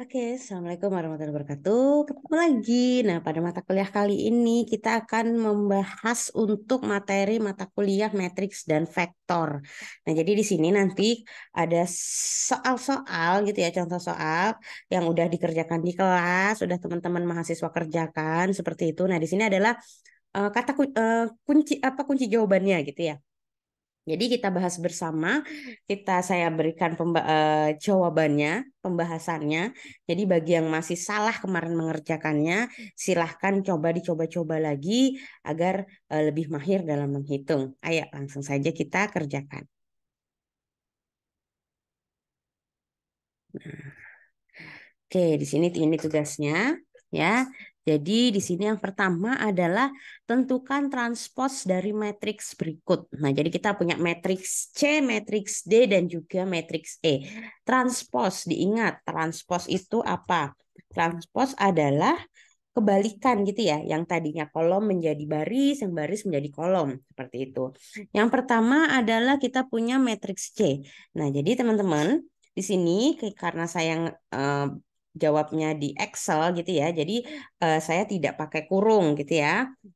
Oke, Assalamualaikum warahmatullahi wabarakatuh. Ketemu lagi. Nah, pada mata kuliah kali ini kita akan membahas untuk materi mata kuliah matriks dan vektor. Nah, jadi di sini nanti ada soal-soal gitu ya, contoh soal yang udah dikerjakan di kelas, sudah teman-teman mahasiswa kerjakan seperti itu. Nah, di sini adalah uh, kata uh, kunci apa kunci jawabannya gitu ya. Jadi kita bahas bersama, kita saya berikan pemba eh, jawabannya, pembahasannya. Jadi bagi yang masih salah kemarin mengerjakannya, silahkan coba dicoba-coba lagi agar eh, lebih mahir dalam menghitung. Ayo langsung saja kita kerjakan. Nah. Oke, di sini ini tugasnya ya. Jadi di sini yang pertama adalah tentukan transpose dari matriks berikut. Nah, jadi kita punya matriks C, matriks D, dan juga matriks E. Transpose, diingat, transpose itu apa? Transpose adalah kebalikan gitu ya, yang tadinya kolom menjadi baris, yang baris menjadi kolom, seperti itu. Yang pertama adalah kita punya matriks C. Nah, jadi teman-teman, di sini karena saya uh, jawabnya di Excel gitu ya. Jadi uh, saya tidak pakai kurung gitu ya.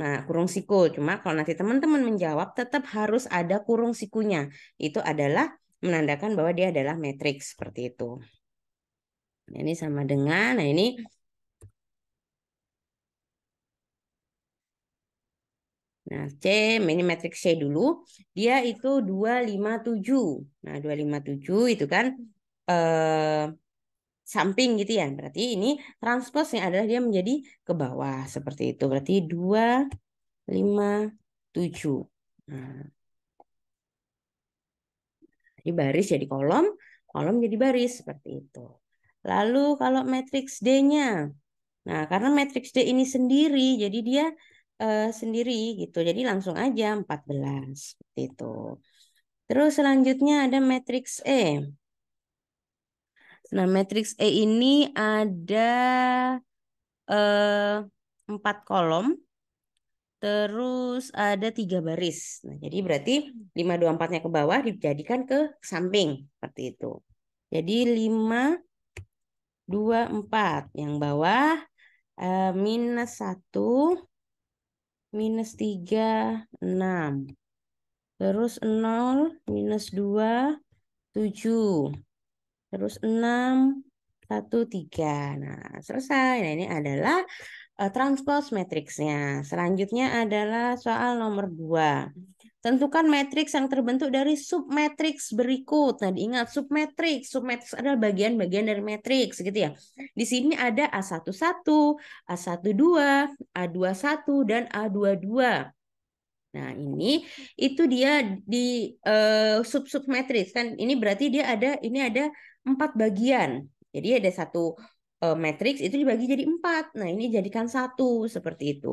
Nah, kurung siku. Cuma kalau nanti teman-teman menjawab tetap harus ada kurung sikunya. Itu adalah menandakan bahwa dia adalah matriks seperti itu. Nah, ini sama dengan nah ini Nah, C, ini matriks C dulu. Dia itu 257. Nah, 257 itu kan eh samping gitu ya. Berarti ini transpose yang adalah dia menjadi ke bawah seperti itu. Berarti 2 5 7. Nah. Jadi baris jadi kolom, kolom jadi baris seperti itu. Lalu kalau matriks D-nya. Nah, karena matriks D ini sendiri jadi dia uh, sendiri gitu. Jadi langsung aja 14 seperti itu. Terus selanjutnya ada matriks E. Nah, matriks E ini ada eh, empat kolom, terus ada tiga baris. Nah, jadi berarti 524-nya ke bawah dijadikan ke samping, seperti itu. Jadi 5, 2, 4. Yang bawah eh, minus 1, minus 3, 6. Terus 0, minus 2, 7 terus 6, 1, 3. Nah, selesai. Nah, ini adalah uh, transpose matriksnya. Selanjutnya adalah soal nomor 2. Tentukan matriks yang terbentuk dari submatriks berikut. Nah, diingat submatriks. Submatriks adalah bagian-bagian dari matriks gitu ya. Di sini ada A11, A12, A21 dan A22. Nah, ini itu dia di uh, eh, sub submatriks kan. Ini berarti dia ada ini ada empat bagian. Jadi ada satu eh, matrix matriks itu dibagi jadi empat. Nah ini jadikan satu seperti itu.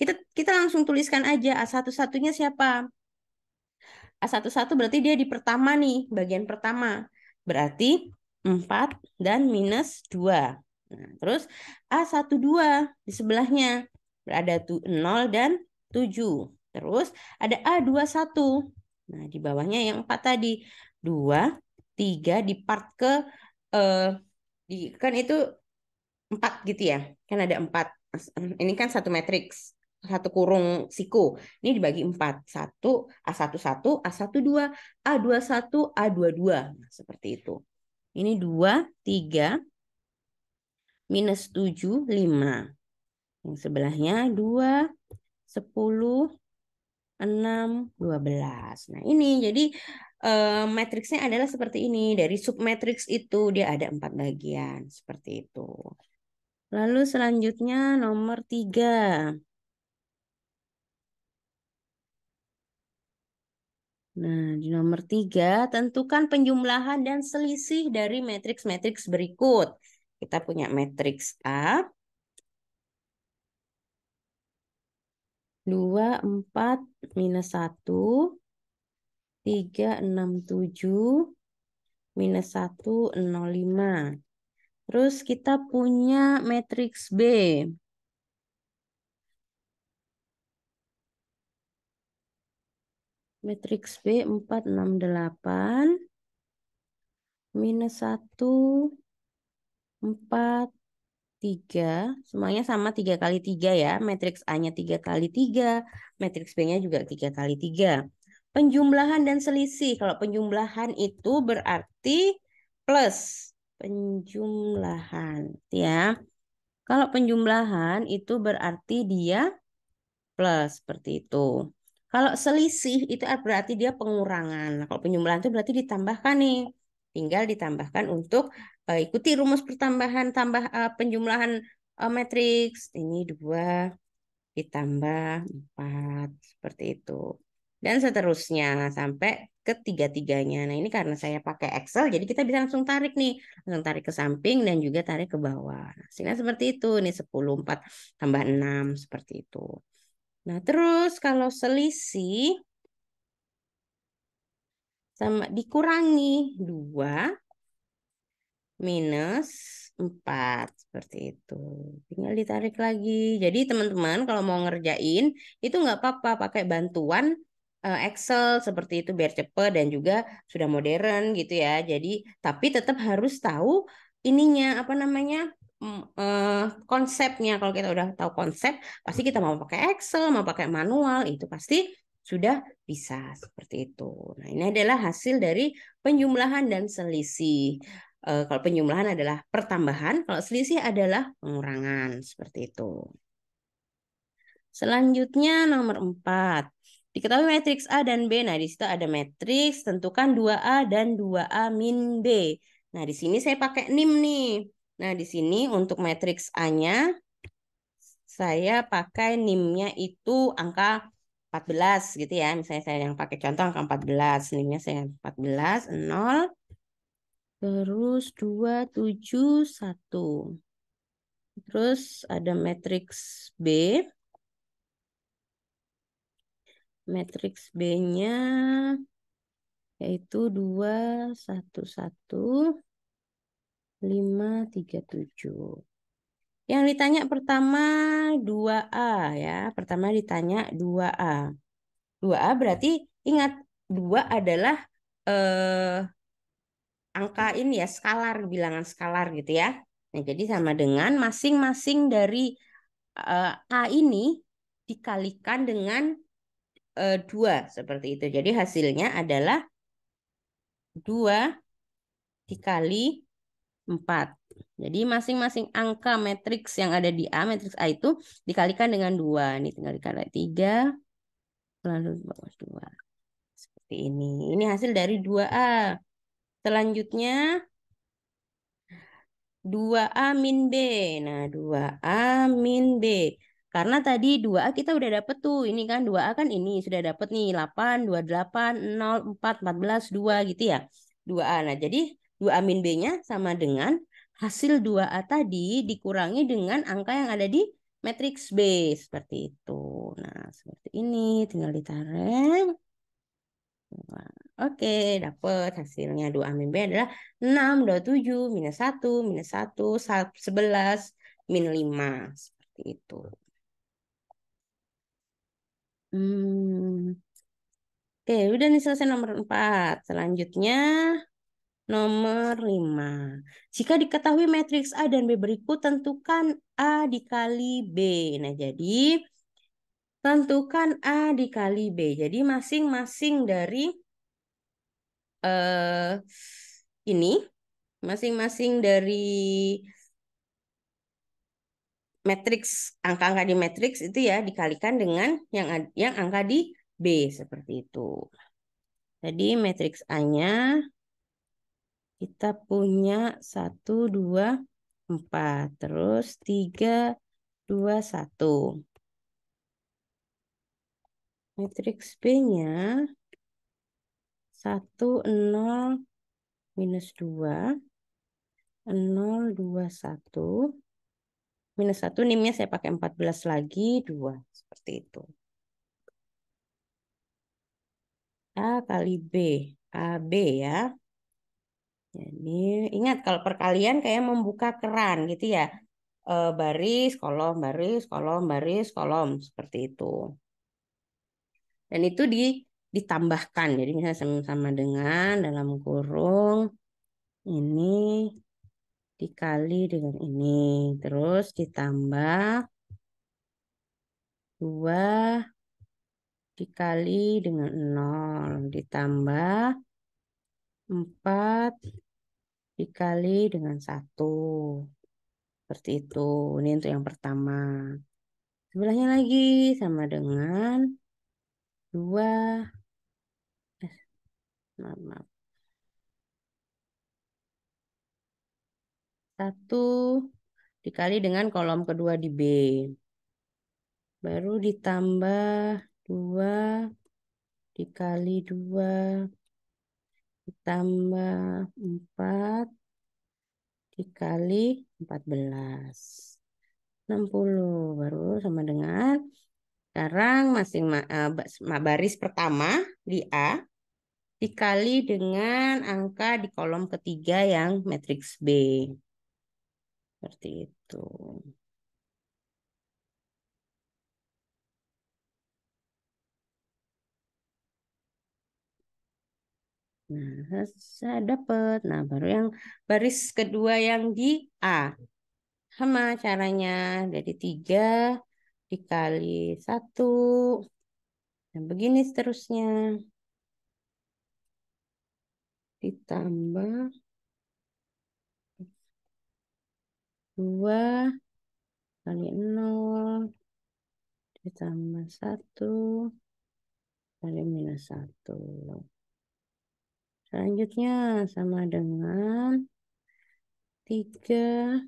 Kita kita langsung tuliskan aja a satu satunya siapa. a satu satu berarti dia di pertama nih bagian pertama. Berarti empat dan minus dua Nah, terus a dua di sebelahnya berada nol dan tujuh Terus ada a satu Nah, di bawahnya yang empat tadi dua 3 di part ke eh, di, kan itu 4 gitu ya. Kan ada 4. Ini kan satu matriks satu kurung siku. Ini dibagi empat satu a satu satu a satu dua a dua satu a dua dua nah, seperti itu. Ini dua tiga minus tujuh lima Yang sebelahnya dua sepuluh enam dua belas Nah ini jadi Eh, matriksnya adalah seperti ini. Dari submatriks itu dia ada empat bagian seperti itu. Lalu selanjutnya nomor tiga. Nah, di nomor tiga, tentukan penjumlahan dan selisih dari matriks-matriks berikut. Kita punya matriks A. 2, 4, minus 1 367 minus 1, 05. Terus kita punya matriks B. Matriks B 468 minus 1, 4, 3. Semuanya sama 3 kali 3 ya. Matriks A-nya 3 kali 3. Matriks B-nya juga 3 kali 3. Penjumlahan dan selisih. Kalau penjumlahan itu berarti plus penjumlahan, ya. Kalau penjumlahan itu berarti dia plus seperti itu. Kalau selisih itu berarti dia pengurangan. Nah, kalau penjumlahan itu berarti ditambahkan nih. Tinggal ditambahkan untuk uh, ikuti rumus pertambahan tambah uh, penjumlahan uh, matriks. Ini dua ditambah empat seperti itu dan seterusnya sampai ketiga-tiganya. Nah, ini karena saya pakai Excel, jadi kita bisa langsung tarik nih. Langsung tarik ke samping dan juga tarik ke bawah. Nah, sehingga seperti itu. Ini 10, 4 tambah 6, seperti itu. Nah, terus kalau selisih, sama dikurangi 2 minus 4 seperti itu. Tinggal ditarik lagi. Jadi teman-teman kalau mau ngerjain itu nggak apa-apa pakai bantuan uh, Excel seperti itu biar cepat dan juga sudah modern gitu ya. Jadi tapi tetap harus tahu ininya apa namanya uh, konsepnya. Kalau kita udah tahu konsep, pasti kita mau pakai Excel, mau pakai manual itu pasti sudah bisa seperti itu. Nah, ini adalah hasil dari penjumlahan dan selisih. E, kalau penjumlahan adalah pertambahan, kalau selisih adalah pengurangan seperti itu. Selanjutnya nomor empat. Diketahui matriks A dan B. Nah, di situ ada matriks, tentukan 2A dan 2A min B. Nah, di sini saya pakai NIM nih. Nah, di sini untuk matriks A-nya, saya pakai NIM-nya itu angka 14 gitu ya. Misalnya saya yang pakai contoh angka 14. NIM-nya saya 14, 0, terus 2, 7, 1. Terus ada matriks B matriks B-nya yaitu 2, 1, 1, 5, 3, 7. Yang ditanya pertama 2A ya. Pertama ditanya 2A. 2A berarti ingat 2 adalah eh, angka ini ya skalar, bilangan skalar gitu ya. Nah, jadi sama dengan masing-masing dari eh, A ini dikalikan dengan e, eh, 2 seperti itu. Jadi hasilnya adalah 2 dikali 4. Jadi masing-masing angka matriks yang ada di A, matriks A itu dikalikan dengan 2. Ini tinggal dikali 3, lalu bawah 2. Seperti ini. Ini hasil dari 2A. Selanjutnya 2A min B. Nah, 2A min B. Karena tadi 2A kita udah dapet tuh, ini kan 2A kan ini sudah dapet nih 8, 28, 0, 4, 14, 2 gitu ya. 2A. Nah, jadi 2A min B-nya sama dengan hasil 2A tadi dikurangi dengan angka yang ada di matriks B. Seperti itu. Nah, seperti ini. Tinggal ditarik. Oke, dapet hasilnya 2A min B adalah 6, 27, minus 1, minus 1, 11, min 5. Seperti itu. Hmm. Oke, udah nih selesai nomor 4. Selanjutnya nomor 5. Jika diketahui matriks A dan B berikut, tentukan A dikali B. Nah, jadi tentukan A dikali B. Jadi masing-masing dari eh uh, ini masing-masing dari matriks angka-angka di matriks itu ya dikalikan dengan yang yang angka di B seperti itu. Jadi matriks A-nya kita punya 1 2 4 terus 3 2 1. Matriks B-nya 1 0 minus 2 0 2 1 minus satu nimnya saya pakai 14 lagi dua seperti itu A kali B AB ya jadi ingat kalau perkalian kayak membuka keran gitu ya e, baris kolom baris kolom baris kolom seperti itu dan itu di ditambahkan jadi misalnya sama, -sama dengan dalam kurung ini dikali dengan ini. Terus ditambah dua dikali dengan nol Ditambah empat dikali dengan satu Seperti itu. Ini untuk yang pertama. Sebelahnya lagi sama dengan dua Eh, maaf, maaf. 1 dikali dengan kolom kedua di B. Baru ditambah 2 dikali 2 ditambah 4 dikali 14. 60 baru sama dengan sekarang masing eh, baris pertama di A dikali dengan angka di kolom ketiga yang matriks B. Seperti itu. Nah, saya dapat. Nah, baru yang baris kedua yang di A. Sama caranya. Jadi tiga dikali satu. Nah, begini seterusnya. Ditambah 2 kali 0 ditambah 1 kali minus 1. Selanjutnya sama dengan 3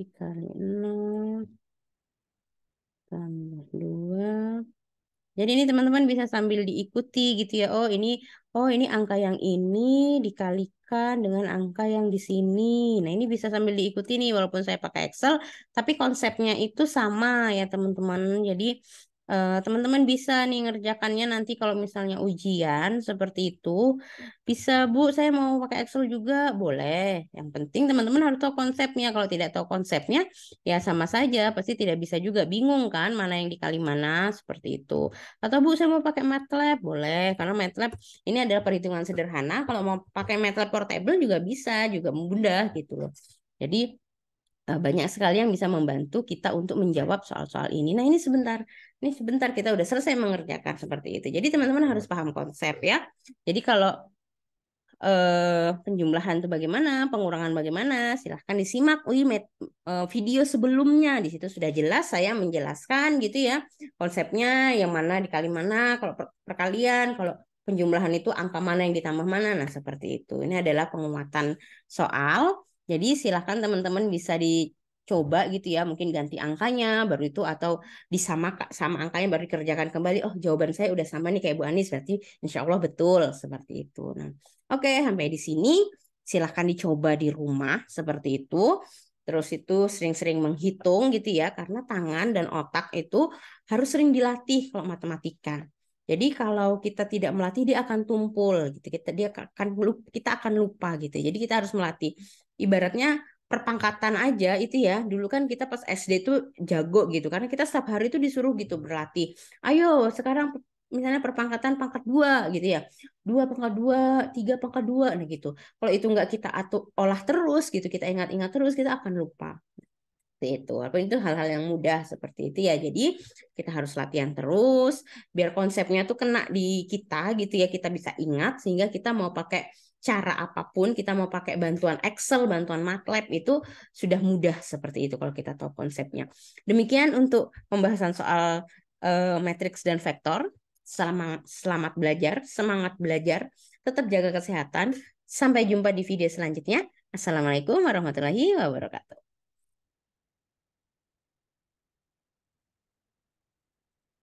dikali 0 tambah 2. Jadi ini teman-teman bisa sambil diikuti gitu ya. Oh ini oh ini angka yang ini dikalikan dengan angka yang di sini. Nah, ini bisa sambil diikuti nih walaupun saya pakai Excel, tapi konsepnya itu sama ya, teman-teman. Jadi Eh, teman-teman uh, bisa nih ngerjakannya nanti kalau misalnya ujian seperti itu. Bisa Bu, saya mau pakai Excel juga boleh. Yang penting teman-teman harus tahu konsepnya. Kalau tidak tahu konsepnya, ya sama saja pasti tidak bisa juga bingung kan mana yang dikali mana seperti itu. Atau Bu, saya mau pakai MATLAB boleh karena MATLAB ini adalah perhitungan sederhana. Kalau mau pakai MATLAB portable juga bisa, juga mudah gitu loh. Jadi Eh, banyak sekali yang bisa membantu kita untuk menjawab soal-soal ini. Nah, ini sebentar, ini sebentar kita udah selesai mengerjakan seperti itu. Jadi teman-teman iya. harus paham konsep ya. Jadi kalau eh, penjumlahan itu bagaimana, pengurangan bagaimana, silahkan disimak UI met, eh, video sebelumnya. Di situ sudah jelas saya menjelaskan gitu ya konsepnya yang mana dikali mana, kalau perkalian, kalau penjumlahan itu angka mana yang ditambah mana. Nah, seperti itu. Ini adalah penguatan soal jadi silahkan teman-teman bisa dicoba gitu ya, mungkin ganti angkanya baru itu atau disama sama angkanya baru dikerjakan kembali. Oh jawaban saya udah sama nih kayak Bu Anies, berarti insya Allah betul seperti itu. Nah, oke okay, sampai di sini silahkan dicoba di rumah seperti itu. Terus itu sering-sering menghitung gitu ya, karena tangan dan otak itu harus sering dilatih kalau matematika. Jadi kalau kita tidak melatih dia akan tumpul gitu. Kita dia akan lupa, kita akan lupa gitu. Jadi kita harus melatih. Ibaratnya perpangkatan aja itu ya. Dulu kan kita pas SD itu jago gitu karena kita setiap hari itu disuruh gitu berlatih. Ayo sekarang misalnya perpangkatan pangkat dua gitu ya dua pangkat dua tiga pangkat dua nah gitu kalau itu nggak kita atur olah terus gitu kita ingat-ingat terus kita akan lupa seperti itu. Walaupun itu hal-hal yang mudah seperti itu ya. Jadi kita harus latihan terus biar konsepnya tuh kena di kita gitu ya. Kita bisa ingat sehingga kita mau pakai cara apapun kita mau pakai bantuan Excel, bantuan MATLAB itu sudah mudah seperti itu kalau kita tahu konsepnya. Demikian untuk pembahasan soal uh, matriks dan vektor. Selamat selamat belajar, semangat belajar, tetap jaga kesehatan. Sampai jumpa di video selanjutnya. Assalamualaikum warahmatullahi wabarakatuh.